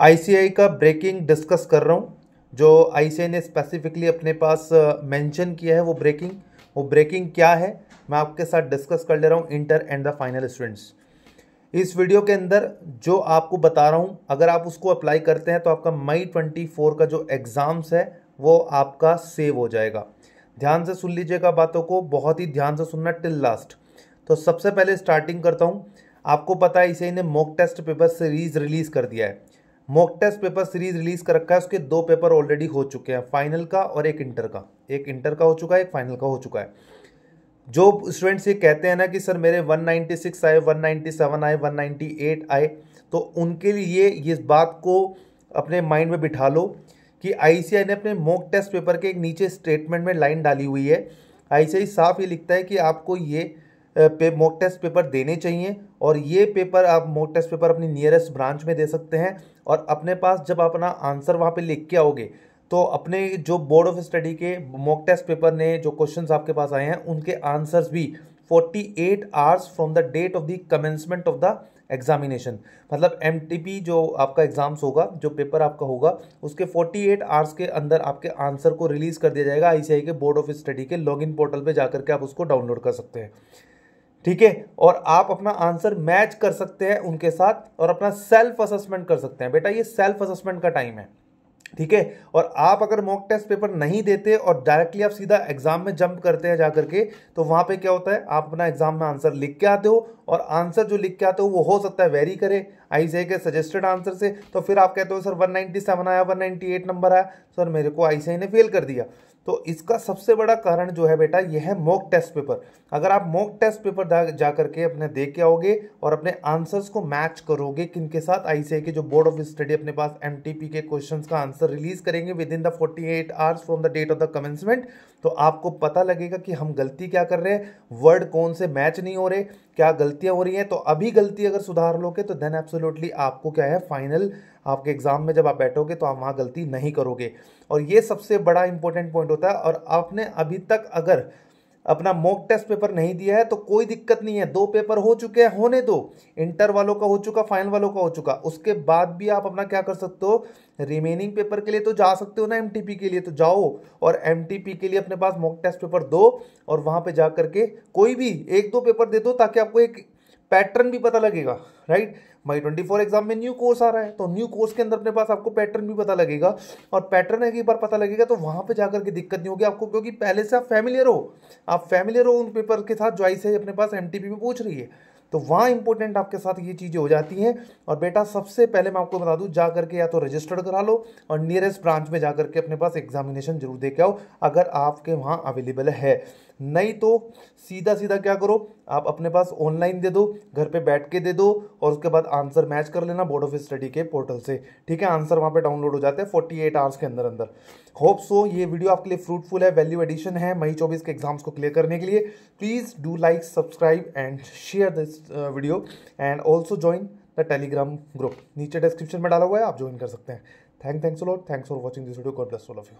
ICI का breaking discuss कर रहा हूँ जो आईसीआई ने स्पेसिफिकली अपने पास मेंशन किया है वो ब्रेकिंग वो ब्रेकिंग क्या है मैं आपके साथ डिस्कस कर ले रहा हूँ inter and the final students इस वीडियो के अंदर जो आपको बता रहा हूँ अगर आप उसको अप्लाई करते हैं तो आपका मई ट्वेंटी फोर का जो एग्ज़ाम्स है वो आपका सेव हो जाएगा ध्यान से सुन लीजिएगा बातों को बहुत ही ध्यान से सुनना टिल लास्ट तो सबसे पहले स्टार्टिंग करता हूँ आपको पता है इसे इन्हें mock test paper series release कर दिया है mock test paper series release कर रखा है उसके दो पेपर ऑलरेडी हो चुके हैं फाइनल का और एक इंटर का एक इंटर का हो चुका है एक फाइनल का हो चुका है जो स्टूडेंट्स ये कहते हैं ना कि सर मेरे 196 आए 197 आए 198 आए तो उनके लिए इस बात को अपने माइंड में बिठा लो कि आई ने अपने मॉक टेस्ट पेपर के एक नीचे स्टेटमेंट में लाइन डाली हुई है आई साफ ये लिखता है कि आपको ये पे मॉक टेस्ट पेपर देने चाहिए और ये पेपर आप मॉक टेस्ट पेपर अपनी नियरेस्ट ब्रांच में दे सकते हैं और अपने पास जब अपना आंसर वहाँ पे लिख के आओगे तो अपने जो बोर्ड ऑफ स्टडी के मॉक टेस्ट पेपर ने जो क्वेश्चंस आपके पास आए हैं उनके आंसर्स भी 48 hours from the date of the commencement of the examination मतलब एम जो आपका एग्ज़ाम्स होगा जो पेपर आपका होगा उसके 48 आवर्स के अंदर आपके आंसर को रिलीज़ कर दिया जाएगा आई के बोर्ड ऑफ स्टडी के लॉग पोर्टल पर जाकर के आप उसको डाउनलोड कर सकते हैं ठीक है और आप अपना आंसर मैच कर सकते हैं उनके साथ और अपना सेल्फ असेसमेंट कर सकते हैं बेटा ये सेल्फ असेसमेंट का टाइम है ठीक है और आप अगर मॉक टेस्ट पेपर नहीं देते और डायरेक्टली आप सीधा एग्जाम में जंप करते हैं जा के तो वहाँ पे क्या होता है आप अपना एग्जाम में आंसर लिख के आते हो और आंसर जो लिख के आते हो वो हो सकता है वेरी करे आई सी के सजेस्टेड आंसर से तो फिर आप कहते हो सर 197 आया 198 नंबर आया सर मेरे को आई ने फेल कर दिया तो इसका सबसे बड़ा कारण जो है बेटा यह है मॉक टेस्ट पेपर अगर आप मॉक टेस्ट पेपर जा करके अपने दे के आओगे और अपने आंसर्स को मैच करोगे किन के साथ आईसीआई के जो बोर्ड ऑफ स्टडी अपने पास एम के क्वेश्चन का आंसर रिलीज करेंगे within the forty eight hours from the date of the commencement तो आपको पता लगेगा कि हम गलती क्या कर रहे हैं वर्ड कौन से मैच नहीं हो रहे क्या गलतियाँ हो रही हैं तो अभी गलती अगर सुधार लोगे तो देन एब्सोल्युटली आपको क्या है फाइनल आपके एग्ज़ाम में जब आप बैठोगे तो आप वहाँ गलती नहीं करोगे और ये सबसे बड़ा इंपॉर्टेंट पॉइंट होता है और आपने अभी तक अगर अपना मॉक टेस्ट पेपर नहीं दिया है तो कोई दिक्कत नहीं है दो पेपर हो चुके हैं होने दो इंटर वालों का हो चुका फाइनल वालों का हो चुका उसके बाद भी आप अपना क्या कर सकते हो रिमेनिंग पेपर के लिए तो जा सकते हो ना एम के लिए तो जाओ और एम के लिए अपने पास मॉक टेस्ट पेपर दो और वहाँ पर जा करके कोई भी एक दो पेपर दे दो ताकि आपको एक पैटर्न भी पता लगेगा right May twenty four exam में न्यू कोर्स आ रहा है तो न्यू कोर्स के अंदर अपने पास आपको पैटर्न भी पता लगेगा और पैटर्न एक बार पता लगेगा तो वहाँ पे जाकर के दिक्कत नहीं होगी आपको क्योंकि पहले से आप फैमिलियर हो आप फैमिलियर हो उन पेपर के साथ जो है अपने पास एम में पूछ रही है तो वहाँ इंपॉर्टेंट आपके साथ ये चीज़ें हो जाती हैं और बेटा सबसे पहले मैं आपको बता दूँ जा करके या तो रजिस्टर्ड करा लो और नियरेस्ट ब्रांच में जा करके अपने पास एग्जामिनेशन जरूर दे के आओ अगर आपके वहाँ अवेलेबल है नहीं तो सीधा सीधा क्या करो आप अपने पास ऑनलाइन दे दो घर पे बैठ के दे दो और उसके बाद आंसर मैच कर लेना बोर्ड ऑफ स्टडी के पोर्टल से ठीक है आंसर वहाँ पे डाउनलोड हो जाते हैं 48 आवर्स के अंदर अंदर होप सो ये वीडियो आपके लिए फ्रूटफुल है वैल्यू एडिशन है मई चौबीस के एग्जाम्स को क्लियर करने के लिए please do like subscribe and share this video and also join the Telegram group नीचे डिस्क्रिप्शन में डाला हुआ है आप ज्वाइन कर सकते हैं thank thanks lot thanks for watching this video God bless all of you